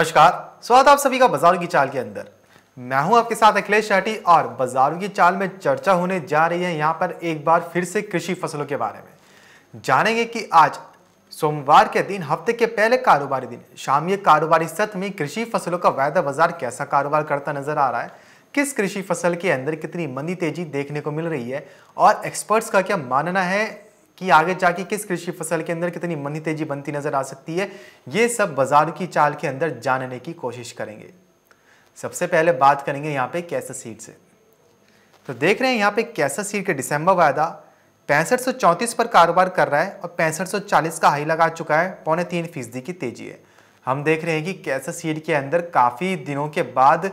नमस्कार स्वागत आप सभी का बाजारों की चाल के अंदर मैं हूं आपके साथ अखिलेश शेट्टी और बाजारों की चाल में चर्चा होने जा रही है यहां पर एक बार फिर से कृषि फसलों के बारे में जानेंगे कि आज सोमवार के दिन हफ्ते के पहले कारोबारी दिन शामीय कारोबारी सत्र में कृषि फसलों का वायदा बाजार कैसा कारोबार करता नजर आ रहा है किस कृषि फसल के अंदर कितनी मंदी तेजी देखने को मिल रही है और एक्सपर्ट्स का क्या मानना है कि आगे जाके किस कृषि फसल के अंदर कितनी मंदी तेजी बनती नजर आ सकती है ये सब बाजार की चाल के अंदर जानने की कोशिश करेंगे सबसे पहले बात करेंगे यहाँ पे कैसा सीड से तो देख रहे हैं यहाँ पे कैसा सीड के दिसंबर वायदा पैंसठ पर कारोबार कर रहा है और पैंसठ का हाई लगा चुका है पौने तीन फीसदी की तेजी है हम देख रहे हैं कि कैसा सीड के अंदर काफ़ी दिनों के बाद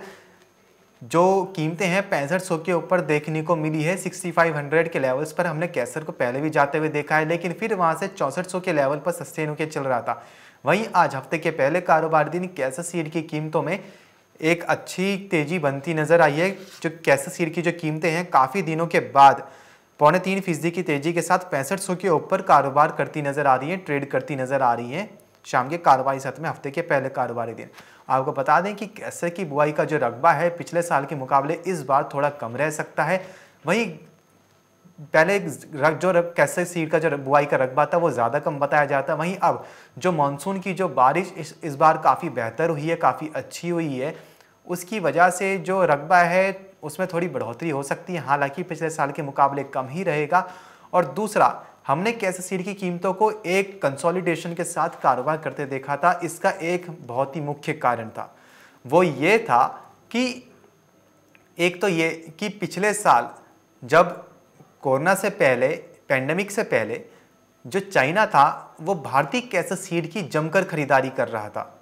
जो कीमतें हैं पैंसठ सौ के ऊपर देखने को मिली है 6500 के लेवल्स पर हमने कैसर को पहले भी जाते हुए देखा है लेकिन फिर वहाँ से चौंसठ सौ के लेवल पर सस्टेन होकर चल रहा था वहीं आज हफ्ते के पहले कारोबार दिन कैसर सीड की कीमतों में एक अच्छी तेज़ी बनती नज़र आई है जो कैसर सीड की जो कीमतें हैं काफ़ी दिनों के बाद पौने तीन फीसदी की तेज़ी के साथ पैंसठ सौ के ऊपर कारोबार करती नज़र आ रही है ट्रेड करती नज़र आ रही है शाम के कारोबारी सत्र में हफ्ते के पहले कारोबारी दिन आपको बता दें कि कैसे की बुआई का जो रकबा है पिछले साल के मुकाबले इस बार थोड़ा कम रह सकता है वहीं पहले जो कैसे सीड का जो बुआई का रकबा था वो ज़्यादा कम बताया जाता है वहीं अब जो मानसून की जो बारिश इस, इस बार काफ़ी बेहतर हुई है काफ़ी अच्छी हुई है उसकी वजह से जो रकबा है उसमें थोड़ी बढ़ोतरी हो सकती है हालांकि पिछले साल के मुकाबले कम ही रहेगा और दूसरा हमने कैसे सीड की कीमतों को एक कंसोलिडेशन के साथ कारोबार करते देखा था इसका एक बहुत ही मुख्य कारण था वो ये था कि एक तो ये कि पिछले साल जब कोरोना से पहले पैंडमिक से पहले जो चाइना था वो भारतीय कैसे सीड की जमकर खरीदारी कर रहा था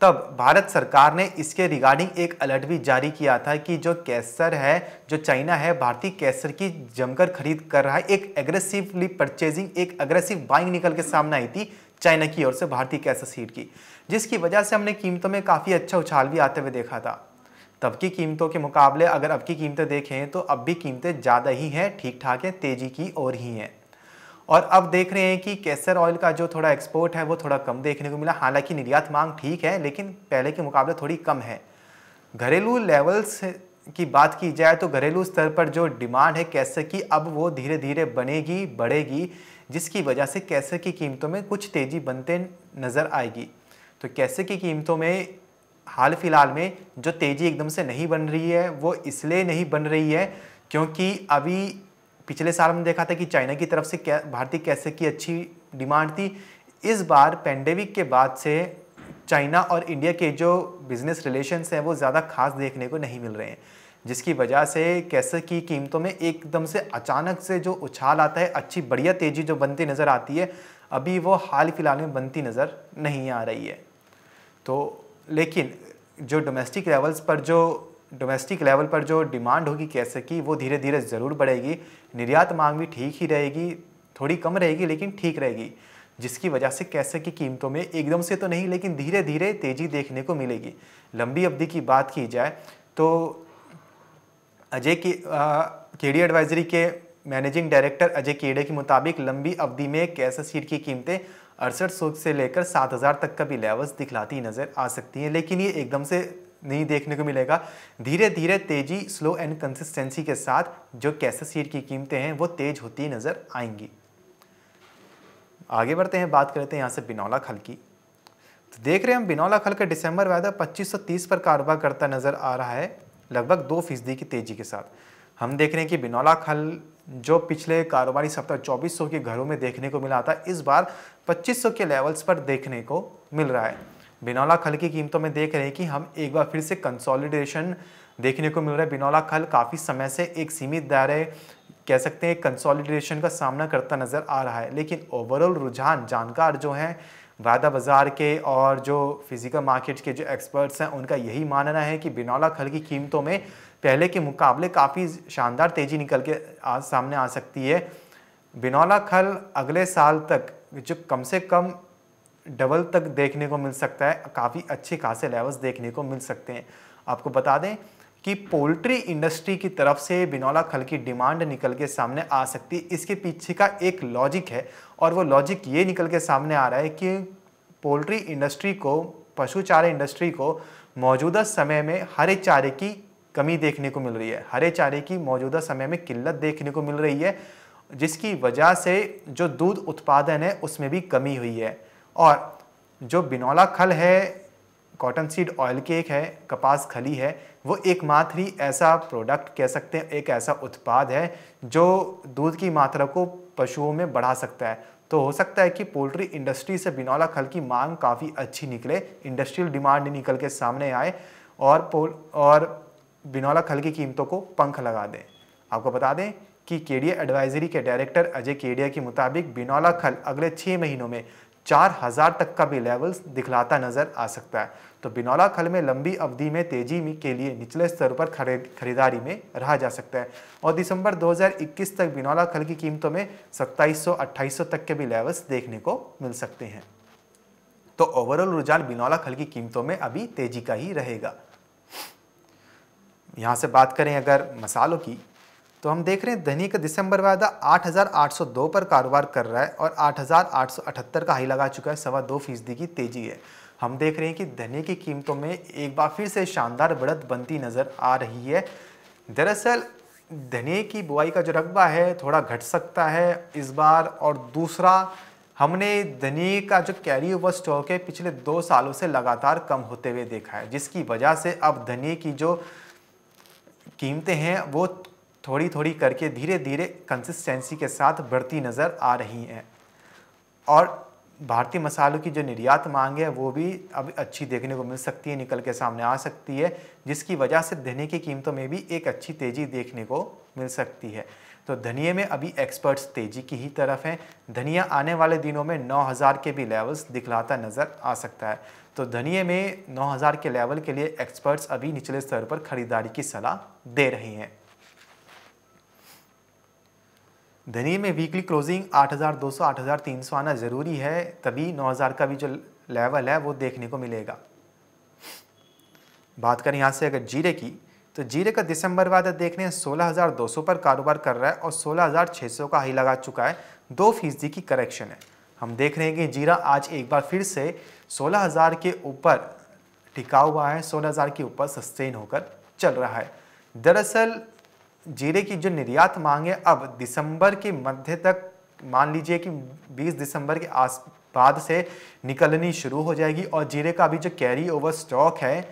तब भारत सरकार ने इसके रिगार्डिंग एक अलर्ट भी जारी किया था कि जो कैसर है जो चाइना है भारतीय कैसर की जमकर खरीद कर रहा है एक एग्रेसिवली परचेजिंग एक अग्रेसिव बाइंग निकल के सामने आई थी चाइना की ओर से भारतीय कैसर सीड की जिसकी वजह से हमने कीमतों में काफ़ी अच्छा उछाल भी आते हुए देखा था तब की कीमतों के मुकाबले अगर अब की कीमतें देखें तो अब भी कीमतें ज़्यादा ही हैं ठीक ठाक हैं तेज़ी की ओर ही हैं और अब देख रहे हैं कि कैसर ऑयल का जो थोड़ा एक्सपोर्ट है वो थोड़ा कम देखने को मिला हालांकि निर्यात मांग ठीक है लेकिन पहले के मुकाबले थोड़ी कम है घरेलू लेवल्स की बात की जाए तो घरेलू स्तर पर जो डिमांड है कैसर की अब वो धीरे धीरे बनेगी बढ़ेगी जिसकी वजह से कैसर की कीमतों में कुछ तेज़ी बनते नज़र आएगी तो कैसे की कीमतों में हाल फिलहाल में जो तेज़ी एकदम से नहीं बन रही है वो इसलिए नहीं बन रही है क्योंकि अभी पिछले साल हमने देखा था कि चाइना की तरफ से कै, भारतीय कैसे की अच्छी डिमांड थी इस बार पेंडेमिक के बाद से चाइना और इंडिया के जो बिज़नेस रिलेशंस हैं वो ज़्यादा खास देखने को नहीं मिल रहे हैं जिसकी वजह से कैसे की कीमतों में एकदम से अचानक से जो उछाल आता है अच्छी बढ़िया तेज़ी जो बनती नज़र आती है अभी वो हाल फिलहाल में बनती नज़र नहीं आ रही है तो लेकिन जो डोमेस्टिक लेवल्स पर जो डोमेस्टिक लेवल पर जो डिमांड होगी कैसे की वो धीरे धीरे ज़रूर बढ़ेगी निर्यात मांग भी ठीक ही रहेगी थोड़ी कम रहेगी लेकिन ठीक रहेगी जिसकी वजह से कैसे की कीमतों में एकदम से तो नहीं लेकिन धीरे धीरे तेज़ी देखने को मिलेगी लंबी अवधि की बात की जाए तो अजय की के केड़ी एडवाइजरी के मैनेजिंग डायरेक्टर अजय केड़े के मुताबिक लंबी अवधि में कैसे सीट की कीमतें अड़सठ सौ से लेकर सात हज़ार तक का भी लेवल्स दिखलाती नज़र आ सकती हैं लेकिन ये एकदम से नहीं देखने को मिलेगा धीरे धीरे तेजी स्लो एंड कंसिस्टेंसी के साथ जो कैसे सीड की कीमतें हैं वो तेज होती नज़र आएंगी आगे बढ़ते हैं बात करते हैं यहाँ से बिनौला खल की तो देख रहे हैं हम बिनौला खल का दिसंबर वायदा 2530 पर कारोबार करता नज़र आ रहा है लगभग दो फीसदी की तेज़ी के साथ हम देख रहे हैं कि बिनौला खल जो पिछले कारोबारी सप्ताह 2400 के घरों में देखने को मिला था इस बार 2500 के लेवल्स पर देखने को मिल रहा है बिनौला खल की कीमतों में देख रहे हैं कि हम एक बार फिर से कंसोलिडेशन देखने को मिल रहा है बिनौला खल काफ़ी समय से एक सीमित दायरे कह सकते हैं कंसोलिडेशन का सामना करता नज़र आ रहा है लेकिन ओवरऑल रुझान जानकार जो हैं वायदा बाज़ार के और जो फिज़िकल मार्केट के जो एक्सपर्ट्स हैं उनका यही मानना है कि बिनौला खल की कीमतों में पहले के मुकाबले काफ़ी शानदार तेज़ी निकल के आज सामने आ सकती है बिनौला खल अगले साल तक जो कम से कम डबल तक देखने को मिल सकता है काफ़ी अच्छे खासे लेवल्स देखने को मिल सकते हैं आपको बता दें कि पोल्ट्री इंडस्ट्री की तरफ से बिनौला खल की डिमांड निकल के सामने आ सकती है इसके पीछे का एक लॉजिक है और वो लॉजिक ये निकल के सामने आ रहा है कि पोल्ट्री इंडस्ट्री को पशु चारे इंडस्ट्री को मौजूदा समय में हरे चारे की कमी देखने को मिल रही है हरे चारे की मौजूदा समय में किल्लत देखने को मिल रही है जिसकी वजह से जो दूध उत्पादन है उसमें भी कमी हुई है और जो बिनौला खल है कॉटन सीड ऑयल केक एक है कपास खली है वो एकमात्र ही ऐसा प्रोडक्ट कह सकते हैं एक ऐसा उत्पाद है जो दूध की मात्रा को पशुओं में बढ़ा सकता है तो हो सकता है कि पोल्ट्री इंडस्ट्री से बिनौला खल की मांग काफ़ी अच्छी निकले इंडस्ट्रियल डिमांड निकल के सामने आए और पोल और बिनौला खल की कीमतों को पंख लगा दें आपको बता दें कि केडिया एडवाइजरी के डायरेक्टर अजय केडिया के मुताबिक बिनौला खल अगले छः महीनों में चार हजार तक का भी लेवल्स दिखलाता नजर आ सकता है तो बिनौला खल में लंबी अवधि में तेजी के लिए निचले स्तर पर खरीद खरीदारी में रहा जा सकता है और दिसंबर 2021 तक बिनौला खल की कीमतों में 2700-2800 तक के भी लेवल्स देखने को मिल सकते हैं तो ओवरऑल रुझान बिनौला खल की कीमतों में अभी तेजी का ही रहेगा यहाँ से बात करें अगर मसालों की तो हम देख रहे हैं धनी का दिसंबर वायदा 8,802 पर कारोबार कर रहा है और 8,878 का हाई लगा चुका है सवा दो फीसदी की तेजी है हम देख रहे हैं कि धनी की कीमतों में एक बार फिर से शानदार बढ़त बनती नज़र आ रही है दरअसल धनी की बुआई का जो रकबा है थोड़ा घट सकता है इस बार और दूसरा हमने धनी का जो कैरी ओवर स्टॉक है पिछले दो सालों से लगातार कम होते हुए देखा है जिसकी वजह से अब धनी की जो कीमतें हैं वो थोड़ी थोड़ी करके धीरे धीरे कंसिस्टेंसी के साथ बढ़ती नज़र आ रही हैं और भारतीय मसालों की जो निर्यात मांग है वो भी अब अच्छी देखने को मिल सकती है निकल के सामने आ सकती है जिसकी वजह से धनिया की कीमतों में भी एक अच्छी तेज़ी देखने को मिल सकती है तो धनिए में अभी एक्सपर्ट्स तेज़ी की ही तरफ हैं धनिया आने वाले दिनों में 9000 के भी लेवल्स दिखलाता नज़र आ सकता है तो धनिए में 9000 के लेवल के लिए एक्सपर्ट्स अभी निचले स्तर पर ख़रीदारी की सलाह दे रहे हैं धनी में वीकली क्लोजिंग 8,200 8,300 आना ज़रूरी है तभी 9,000 का भी जो लेवल है वो देखने को मिलेगा बात करें यहाँ से अगर जीरे की तो जीरे का दिसंबर वादा देख रहे हैं सौ पर कारोबार कर रहा है और 16,600 का हाई लगा चुका है दो फीसदी की करेक्शन है हम देख रहे हैं कि जीरा आज एक बार फिर से 16,000 के ऊपर टिका हुआ है 16,000 के ऊपर सस्टेन होकर चल रहा है दरअसल जीरे की जो निर्यात मांग है अब दिसंबर के मध्य तक मान लीजिए कि 20 दिसंबर के आस बाद से निकलनी शुरू हो जाएगी और जीरे का अभी जो कैरी ओवर स्टॉक है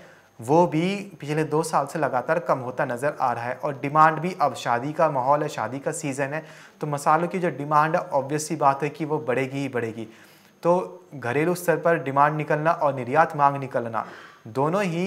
वो भी पिछले दो साल से लगातार कम होता नज़र आ रहा है और डिमांड भी अब शादी का माहौल है शादी का सीज़न है तो मसालों की जो डिमांड है ऑब्वियसली बात है कि वो बढ़ेगी ही बढ़ेगी तो घरेलू स्तर पर डिमांड निकलना और निर्यात मांग निकलना दोनों ही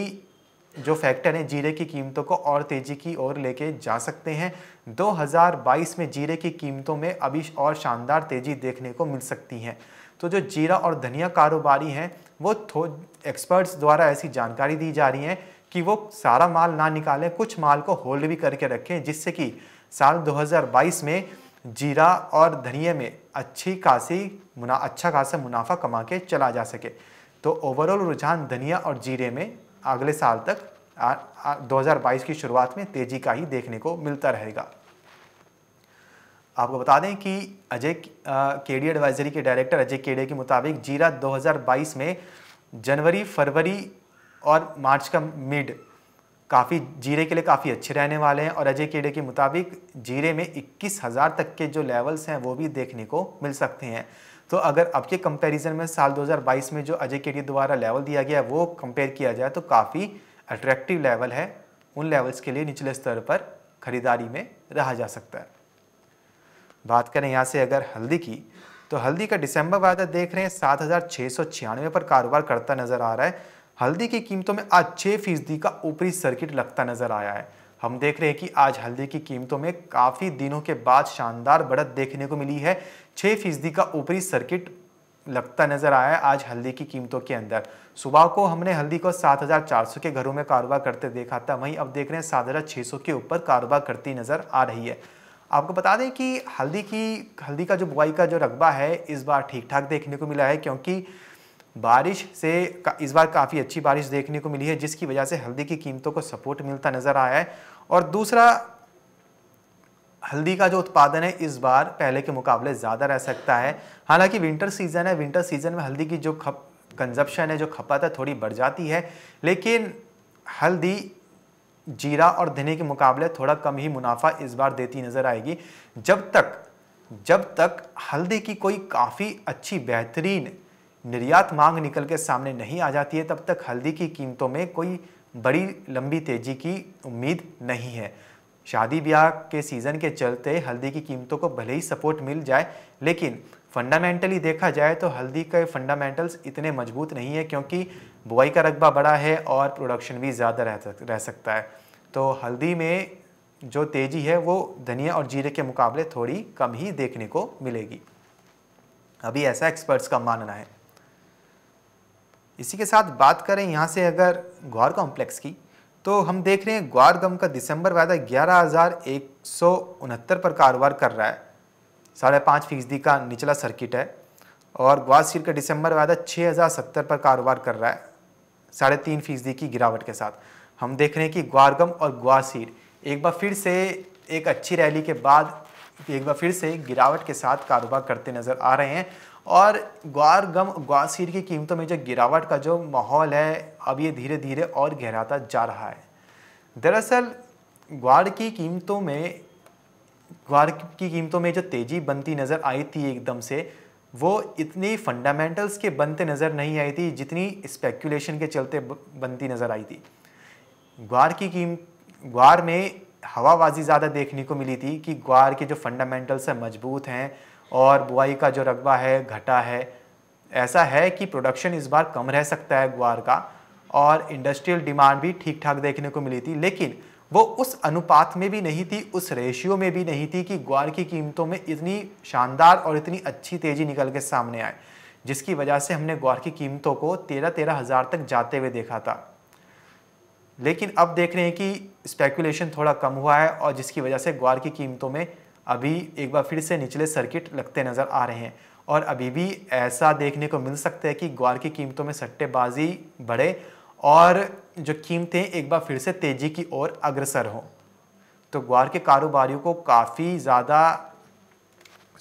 जो फैक्टर हैं जीरे की कीमतों को और तेज़ी की ओर लेके जा सकते हैं 2022 में जीरे की कीमतों में अभी और शानदार तेज़ी देखने को मिल सकती है तो जो जीरा और धनिया कारोबारी हैं वो थो एक्सपर्ट्स द्वारा ऐसी जानकारी दी जा रही है कि वो सारा माल ना निकालें कुछ माल को होल्ड भी करके रखें जिससे कि साल 2022 में जीरा और धनिया में अच्छी खासी मुना अच्छा खासा मुनाफा कमा के चला जा सके तो ओवरऑल रुझान धनिया और जीरे में अगले साल तक दो 2022 की शुरुआत में तेजी का ही देखने को मिलता रहेगा आपको बता दें कि अजय केडी एडवाइजरी के डायरेक्टर अजय केडे के मुताबिक जीरा 2022 में जनवरी फरवरी और मार्च का मिड काफ़ी जीरे के लिए काफ़ी अच्छे रहने वाले हैं और अजय केडे के मुताबिक जीरे में इक्कीस हज़ार तक के जो लेवल्स हैं वो भी देखने को मिल सकते हैं तो अगर अब के कंपेरिजन में साल 2022 में जो अजय के द्वारा लेवल दिया गया वो कंपेयर किया जाए तो काफ़ी अट्रैक्टिव लेवल है उन लेवल्स के लिए निचले स्तर पर खरीदारी में रहा जा सकता है बात करें यहाँ से अगर हल्दी की तो हल्दी का दिसंबर वायदा देख रहे हैं सात हज़ार सौ छियानवे पर कारोबार करता नज़र आ रहा है हल्दी की कीमतों में आज छः फीसदी का ऊपरी सर्किट लगता नज़र आया है हम देख रहे हैं कि आज हल्दी की कीमतों में काफ़ी दिनों के बाद शानदार बढ़त देखने को मिली है छः फीसदी का ऊपरी सर्किट लगता नज़र आया है आज हल्दी की कीमतों के अंदर सुबह को हमने हल्दी को 7,400 के घरों में कारोबार करते देखा था वहीं अब देख रहे हैं 7,600 के ऊपर कारोबार करती नज़र आ रही है आपको बता दें कि हल्दी की हल्दी का जो बुआई का जो रकबा है इस बार ठीक ठाक देखने को मिला है क्योंकि बारिश से इस बार काफ़ी अच्छी बारिश देखने को मिली है जिसकी वजह से हल्दी की कीमतों को सपोर्ट मिलता नज़र आया है और दूसरा हल्दी का जो उत्पादन है इस बार पहले के मुकाबले ज़्यादा रह सकता है हालांकि विंटर सीज़न है विंटर सीज़न में हल्दी की जो खप कंजप्शन है जो खपत है थोड़ी बढ़ जाती है लेकिन हल्दी जीरा और धने के मुकाबले थोड़ा कम ही मुनाफा इस बार देती नज़र आएगी जब तक जब तक हल्दी की कोई काफ़ी अच्छी बेहतरीन निर्यात मांग निकल के सामने नहीं आ जाती है तब तक हल्दी की कीमतों में कोई बड़ी लंबी तेज़ी की उम्मीद नहीं है शादी ब्याह के सीज़न के चलते हल्दी की कीमतों को भले ही सपोर्ट मिल जाए लेकिन फंडामेंटली देखा जाए तो हल्दी के फंडामेंटल्स इतने मजबूत नहीं है क्योंकि बुआई का रकबा बड़ा है और प्रोडक्शन भी ज़्यादा रह सक रह सकता है तो हल्दी में जो तेज़ी है वो धनिया और जीरे के मुकाबले थोड़ी कम ही देखने को मिलेगी अभी ऐसा एक्सपर्ट्स का मानना है इसी के साथ बात करें यहाँ से अगर ग्वार कॉम्प्लेक्स की तो हम देख रहे हैं ग्वार गम का दिसंबर वायदा ग्यारह पर कारोबार कर रहा है साढ़े पाँच फीसदी का निचला सर्किट है और ग्वार सीर का दिसंबर वायदा 6070 पर कारोबार कर रहा है साढ़े तीन फीसदी की गिरावट के साथ हम देख रहे हैं कि ग्वारगम और ग्वार सीर एक बार फिर से एक अच्छी रैली के बाद एक बार फिर से गिरावट के साथ कारोबार करते नज़र आ रहे हैं और ग्वार गम ग्वासीर की कीमतों में जो गिरावट का जो माहौल है अब ये धीरे धीरे और गहराता जा रहा है दरअसल ग्वार की कीमतों में ग्वार की कीमतों में जो तेज़ी बनती नज़र आई थी एकदम से वो इतनी फंडामेंटल्स के बनते नज़र नहीं आई थी जितनी स्पेकुलेशन के चलते बनती नज़र आई थी ग्वार की कीम ग्वार में हवाबाजी ज़्यादा देखने को मिली थी कि ग्वार के जो फंडामेंटल्स हैं मजबूत हैं और बुआई का जो रकबा है घटा है ऐसा है कि प्रोडक्शन इस बार कम रह सकता है ग्वार का और इंडस्ट्रियल डिमांड भी ठीक ठाक देखने को मिली थी लेकिन वो उस अनुपात में भी नहीं थी उस रेशियो में भी नहीं थी कि ग्वार की कीमतों में इतनी शानदार और इतनी अच्छी तेज़ी निकल के सामने आए जिसकी वजह से हमने ग्वार की कीमतों को तेरह तेरह हज़ार तक जाते हुए देखा था लेकिन अब देख रहे हैं कि स्पेकुलेशन थोड़ा कम हुआ है और जिसकी वजह से ग्वार की कीमतों में अभी एक बार फिर से निचले सर्किट लगते नज़र आ रहे हैं और अभी भी ऐसा देखने को मिल सकता है कि ग्वार की कीमतों में सट्टेबाजी बढ़े और जो कीमतें एक बार फिर से तेज़ी की ओर अग्रसर हों तो ग्वार के कारोबारियों को काफ़ी ज़्यादा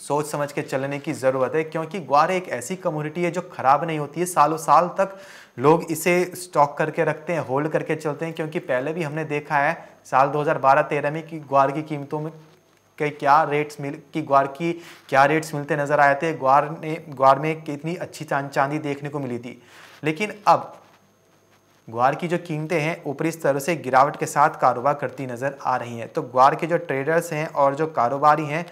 सोच समझ के चलने की ज़रूरत है क्योंकि ग्वार एक ऐसी कम्युनिटी है जो ख़राब नहीं होती है सालों साल तक लोग इसे स्टॉक करके रखते हैं होल्ड करके चलते हैं क्योंकि पहले भी हमने देखा है साल 2012-13 में कि ग्वार की कीमतों में के क्या रेट्स मिल कि ग्वार की क्या रेट्स मिलते नज़र आए थे ग्वार ने ग्वार में कितनी अच्छी चांदी देखने को मिली थी लेकिन अब ग्वार की जो कीमतें हैं ऊपरी स्तर से गिरावट के साथ कारोबार करती नज़र आ रही हैं तो ग्वार के जो ट्रेडर्स हैं और जो कारोबारी हैं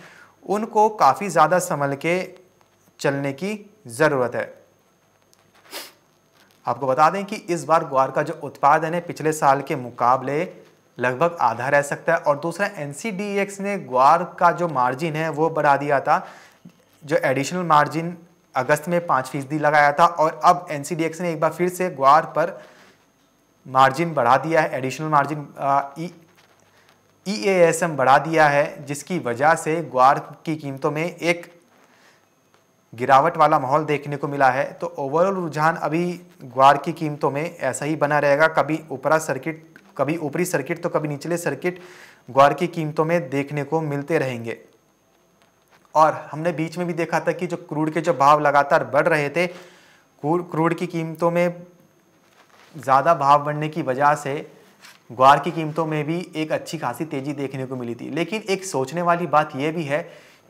उनको काफ़ी ज़्यादा संभल के चलने की ज़रूरत है आपको बता दें कि इस बार ग्वार का जो उत्पादन है पिछले साल के मुकाबले लगभग आधा रह सकता है और दूसरा एन e ने ग्वार का जो मार्जिन है वो बढ़ा दिया था जो एडिशनल मार्जिन अगस्त में पाँच फीसदी लगाया था और अब एन e ने एक बार फिर से ग्वार पर मार्जिन बढ़ा दिया है additional margin E A S M बढ़ा दिया है जिसकी वजह से ग्वार की कीमतों में एक गिरावट वाला माहौल देखने को मिला है तो ओवरऑल रुझान अभी ग्वार की कीमतों में ऐसा ही बना रहेगा कभी ऊपरा सर्किट कभी ऊपरी सर्किट तो कभी निचले सर्किट ग्वार की कीमतों में देखने को मिलते रहेंगे और हमने बीच में भी देखा था कि जो क्रूड के जो भाव लगातार बढ़ रहे थे क्रूड की कीमतों में ज़्यादा भाव बढ़ने की वजह से ग्वार की कीमतों में भी एक अच्छी खासी तेज़ी देखने को मिली थी लेकिन एक सोचने वाली बात यह भी है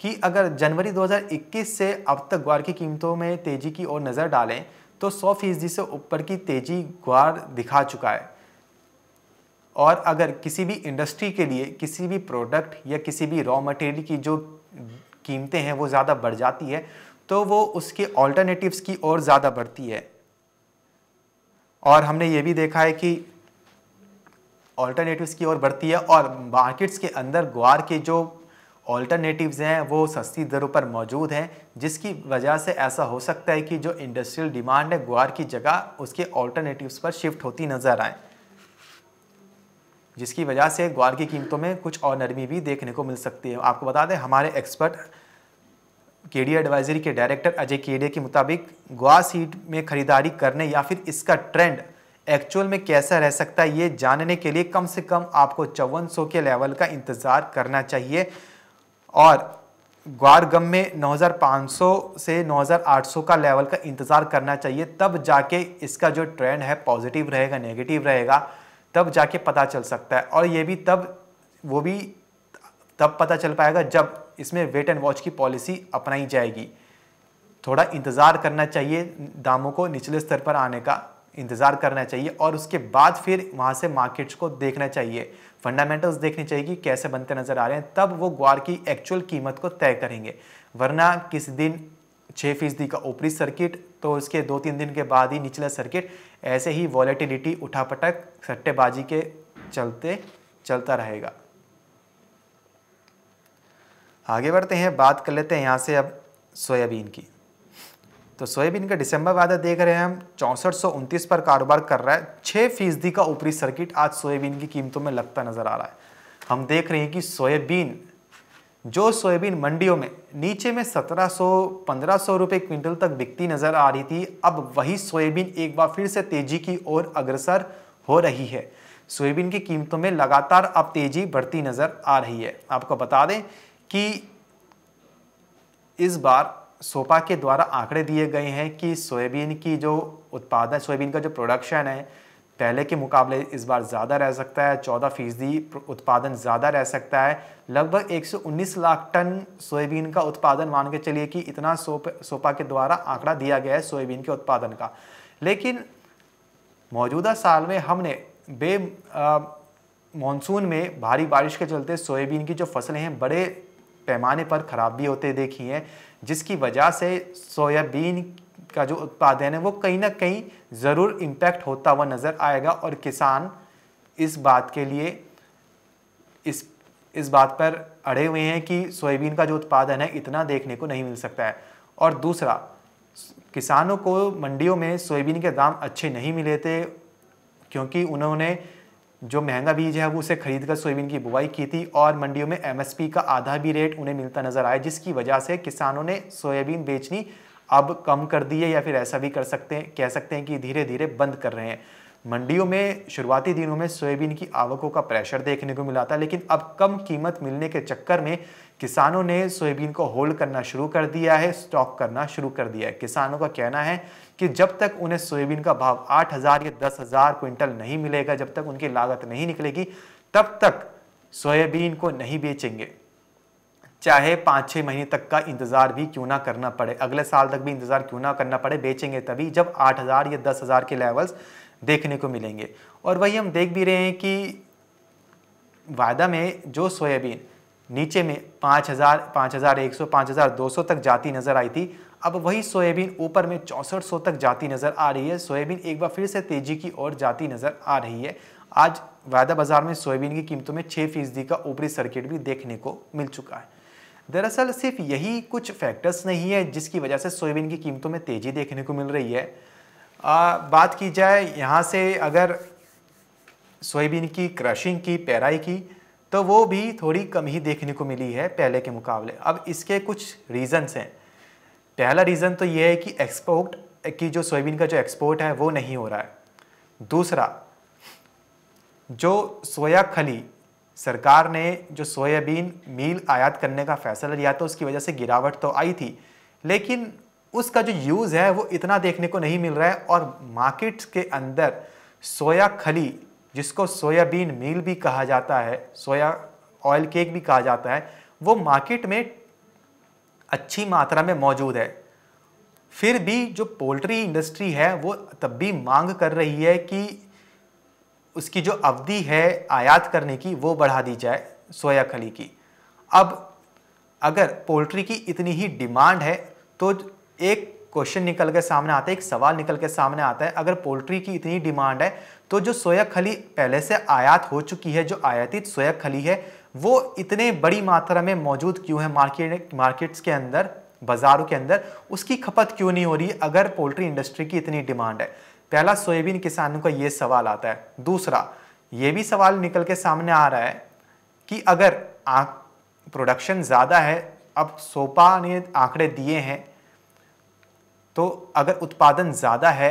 कि अगर जनवरी 2021 से अब तक ग्वार की कीमतों में तेज़ी की ओर नज़र डालें तो सौ फीसदी से ऊपर की तेज़ी ग्वार दिखा चुका है और अगर किसी भी इंडस्ट्री के लिए किसी भी प्रोडक्ट या किसी भी रॉ मटेरियल की जो कीमतें हैं वो ज़्यादा बढ़ जाती है तो वो उसके ऑल्टरनेटिव्स की ओर ज़्यादा बढ़ती है और हमने ये भी देखा है कि ऑल्टरनेटिव्स की ओर बढ़ती है और मार्केट्स के अंदर ग्वार के जो ऑल्टरनेटिव्स हैं वो सस्ती दरों पर मौजूद हैं जिसकी वजह से ऐसा हो सकता है कि जो इंडस्ट्रियल डिमांड है ग्वार की जगह उसके ऑल्टरनेटिव्स पर शिफ्ट होती नज़र आए जिसकी वजह से ग्वार की कीमतों में कुछ और नरमी भी देखने को मिल सकती है आपको बता दें हमारे एक्सपर्ट के डी एडवाइजरी के डायरेक्टर अजय केडे के मुताबिक ग्वार सीट में खरीदारी करने या फिर इसका ट्रेंड एक्चुअल में कैसा रह सकता है ये जानने के लिए कम से कम आपको चौवन के लेवल का इंतज़ार करना चाहिए और ग्वार गम में 9,500 से 9,800 का लेवल का इंतज़ार करना चाहिए तब जाके इसका जो ट्रेंड है पॉजिटिव रहेगा नेगेटिव रहेगा तब जाके पता चल सकता है और ये भी तब वो भी तब पता चल पाएगा जब इसमें वेट एंड वॉच की पॉलिसी अपनाई जाएगी थोड़ा इंतज़ार करना चाहिए दामों को निचले स्तर पर आने का इंतज़ार करना चाहिए और उसके बाद फिर वहाँ से मार्केट्स को देखना चाहिए फंडामेंटल्स देखनी चाहिए कि कैसे बनते नज़र आ रहे हैं तब वो ग्वार की एक्चुअल कीमत को तय करेंगे वरना किस दिन छः फीसदी का ऊपरी सर्किट तो इसके दो तीन दिन के बाद ही निचला सर्किट ऐसे ही वॉलेटिलिटी उठापटक सट्टेबाजी के चलते चलता रहेगा आगे बढ़ते हैं बात कर लेते हैं यहाँ से अब सोयाबीन की तो सोयाबीन का दिसंबर वादा देख रहे हैं हम चौंसठ पर कारोबार कर रहा है छः फीसदी का ऊपरी सर्किट आज सोयाबीन की कीमतों में लगता नज़र आ रहा है हम देख रहे हैं कि सोयाबीन जो सोयाबीन मंडियों में नीचे में 1700 1500 रुपए क्विंटल तक बिकती नज़र आ रही थी अब वही सोयाबीन एक बार फिर से तेजी की ओर अग्रसर हो रही है सोयाबीन की कीमतों में लगातार अब तेजी बढ़ती नज़र आ रही है आपको बता दें कि इस बार सोपा के द्वारा आंकड़े दिए गए हैं कि सोयाबीन की जो उत्पादन सोयाबीन का जो प्रोडक्शन है पहले के मुकाबले इस बार ज़्यादा रह सकता है चौदह फीसदी उत्पादन ज़्यादा रह सकता है लगभग 119 लाख टन सोयाबीन का उत्पादन मान के चलिए कि इतना सोप सोपा के द्वारा आंकड़ा दिया गया है सोयाबीन के उत्पादन का लेकिन मौजूदा साल में हमने बे मानसून में भारी बारिश के चलते सोयाबीन की जो फसलें हैं बड़े पैमाने पर ख़राब भी होते देखी हैं जिसकी वजह से सोयाबीन का जो उत्पादन है वो कहीं ना कहीं ज़रूर इम्पैक्ट होता हुआ नज़र आएगा और किसान इस बात के लिए इस इस बात पर अड़े हुए हैं कि सोयाबीन का जो उत्पादन है इतना देखने को नहीं मिल सकता है और दूसरा किसानों को मंडियों में सोयाबीन के दाम अच्छे नहीं मिले थे क्योंकि उन्होंने जो महंगा बीज है वो उसे खरीद कर सोयाबीन की बुआई की थी और मंडियों में एमएसपी का आधा भी रेट उन्हें मिलता नजर आया जिसकी वजह से किसानों ने सोयाबीन बेचनी अब कम कर दी है या फिर ऐसा भी कर सकते हैं कह सकते हैं कि धीरे धीरे बंद कर रहे हैं मंडियों में शुरुआती दिनों में सोयाबीन की आवकों का प्रेशर देखने को मिला था लेकिन अब कम कीमत मिलने के चक्कर में किसानों ने सोयाबीन को होल्ड करना शुरू कर दिया है स्टॉक करना शुरू कर दिया है किसानों का कहना है कि जब तक उन्हें सोयाबीन का भाव 8000 या 10000 क्विंटल नहीं मिलेगा जब तक उनकी लागत नहीं निकलेगी तब तक सोयाबीन को नहीं बेचेंगे चाहे पाँच छः महीने तक का इंतज़ार भी क्यों ना करना पड़े अगले साल तक भी इंतज़ार क्यों ना करना पड़े बेचेंगे तभी जब आठ हज़ार या दस हज़ार के लेवल्स देखने को मिलेंगे और वही हम देख भी रहे हैं कि वायदा में जो सोयाबीन नीचे में पाँच हज़ार पाँच हज़ार एक सौ पाँच हज़ार दो सौ तक जाती नज़र आई थी अब वही सोयाबीन ऊपर में चौंसठ सौ तक जाती नज़र आ रही है सोयाबीन एक बार फिर से तेज़ी की ओर जाती नज़र आ रही है आज वायदा बाज़ार में सोयाबीन की कीमतों में छः फीसदी का ऊपरी सर्किट भी देखने को मिल चुका है दरअसल सिर्फ यही कुछ फैक्टर्स नहीं है जिसकी वजह से सोयाबीन की कीमतों में तेज़ी देखने को मिल रही है आ, बात की जाए यहाँ से अगर सोयाबीन की क्रशिंग की पैराई की तो वो भी थोड़ी कम ही देखने को मिली है पहले के मुकाबले अब इसके कुछ रीज़न्स हैं पहला रीज़न तो ये है कि एक्सपोर्ट की जो सोयाबीन का जो एक्सपोर्ट है वो नहीं हो रहा है दूसरा जो सोया खली सरकार ने जो सोयाबीन मील आयात करने का फैसला लिया था उसकी वजह से गिरावट तो आई थी लेकिन उसका जो यूज़ है वो इतना देखने को नहीं मिल रहा है और मार्केट के अंदर सोया खली जिसको सोयाबीन मील भी कहा जाता है सोया ऑयल केक भी कहा जाता है वो मार्केट में अच्छी मात्रा में मौजूद है फिर भी जो पोल्ट्री इंडस्ट्री है वो तब भी मांग कर रही है कि उसकी जो अवधि है आयात करने की वो बढ़ा दी जाए सोया खली की अब अगर पोल्ट्री की इतनी ही डिमांड है तो एक क्वेश्चन निकल के सामने आता है एक सवाल निकल के सामने आता है अगर पोल्ट्री की इतनी डिमांड है तो जो सोया खली पहले से आयात हो चुकी है जो आयातित सोया खली है वो इतने बड़ी मात्रा में मौजूद क्यों है मार्केट मार्केट्स के अंदर बाज़ारों के अंदर उसकी खपत क्यों नहीं हो रही अगर पोल्ट्री इंडस्ट्री की इतनी डिमांड है पहला सोयाबीन किसानों का ये सवाल आता है दूसरा ये भी सवाल निकल के सामने आ रहा है कि अगर प्रोडक्शन ज़्यादा है अब सोपा ने आंकड़े दिए हैं तो अगर उत्पादन ज़्यादा है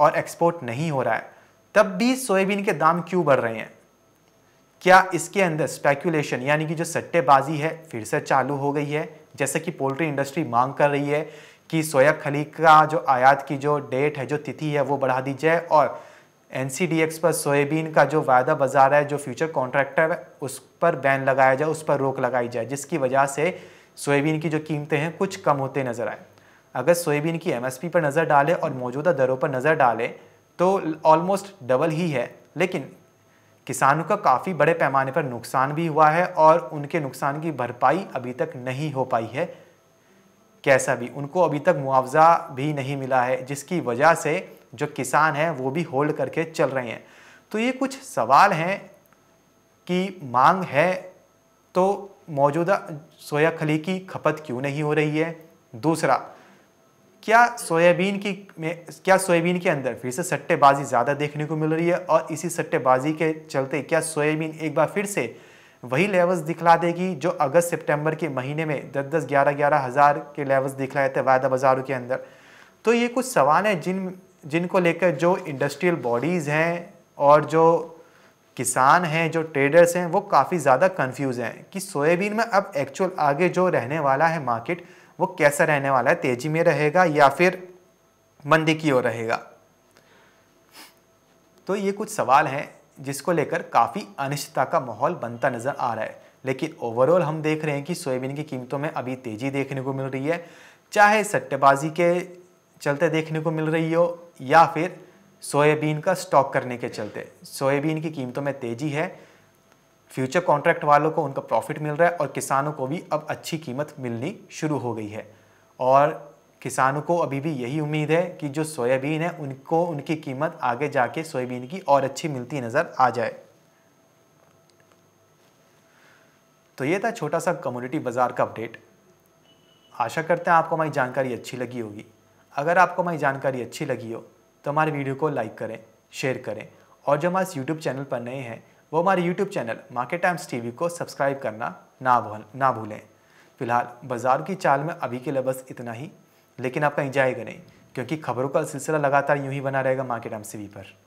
और एक्सपोर्ट नहीं हो रहा है तब भी सोयाबीन के दाम क्यों बढ़ रहे हैं क्या इसके अंदर स्पेकुलेशन यानी कि जो सट्टेबाजी है फिर से चालू हो गई है जैसे कि पोल्ट्री इंडस्ट्री मांग कर रही है कि सोया खली का जो आयात की जो डेट है जो तिथि है वो बढ़ा दी जाए और एन पर सोयाबीन का जो वायदा बाजार है जो फ्यूचर कॉन्ट्रैक्टर है उस पर बैन लगाया जाए उस पर रोक लगाई जाए जिसकी वजह से सोयाबीन की जो कीमतें हैं कुछ कम होते नज़र आए अगर सोयाबीन की एमएसपी पर नज़र डालें और मौजूदा दरों पर नज़र डालें तो ऑलमोस्ट डबल ही है लेकिन किसानों का काफ़ी बड़े पैमाने पर नुकसान भी हुआ है और उनके नुकसान की भरपाई अभी तक नहीं हो पाई है कैसा भी उनको अभी तक मुआवजा भी नहीं मिला है जिसकी वजह से जो किसान हैं वो भी होल्ड करके चल रहे हैं तो ये कुछ सवाल हैं कि मांग है तो मौजूदा सोया खली की खपत क्यों नहीं हो रही है दूसरा क्या सोयाबीन की में क्या सोयाबीन के अंदर फिर से सट्टेबाजी ज़्यादा देखने को मिल रही है और इसी सट्टेबाजी के चलते क्या सोयाबीन एक बार फिर से वही लेवल्स दिखला देगी जो अगस्त सितंबर के महीने में दस दस ग्यारह ग्यारह हज़ार के लेवल्स दिखलाए थे वायदा बाज़ारों के अंदर तो ये कुछ सवाल हैं जिन जिनको लेकर जो इंडस्ट्रियल बॉडीज़ हैं और जो किसान हैं जो ट्रेडर्स हैं वो काफ़ी ज़्यादा कन्फ्यूज़ हैं कि सोयाबीन में अब एक्चुअल आगे जो रहने वाला है मार्केट वो कैसा रहने वाला है तेज़ी में रहेगा या फिर मंदी की ओर रहेगा तो ये कुछ सवाल हैं जिसको लेकर काफ़ी अनिश्चितता का माहौल बनता नज़र आ रहा है लेकिन ओवरऑल हम देख रहे हैं कि सोयाबीन की कीमतों में अभी तेज़ी देखने को मिल रही है चाहे सट्टेबाजी के चलते देखने को मिल रही हो या फिर सोयाबीन का स्टॉक करने के चलते सोयाबीन की कीमतों में तेज़ी है फ्यूचर कॉन्ट्रैक्ट वालों को उनका प्रॉफिट मिल रहा है और किसानों को भी अब अच्छी कीमत मिलनी शुरू हो गई है और किसानों को अभी भी यही उम्मीद है कि जो सोयाबीन है उनको उनकी कीमत आगे जाके सोयाबीन की और अच्छी मिलती नज़र आ जाए तो ये था छोटा सा कम्युनिटी बाज़ार का अपडेट आशा करते हैं आपको हमारी जानकारी अच्छी लगी होगी अगर आपको हमारी जानकारी अच्छी लगी हो तो हमारे वीडियो को लाइक करें शेयर करें और जो हमारे यूट्यूब चैनल पर नए हैं वो हमारे YouTube channel Market Times TV को सब्सक्राइब करना ना भूल ना भूलें फिलहाल बाज़ार की चाल में अभी के लिए बस इतना ही लेकिन आपका जाएगा नहीं क्योंकि खबरों का सिलसिला लगातार यूं ही बना रहेगा मार्केट एम पर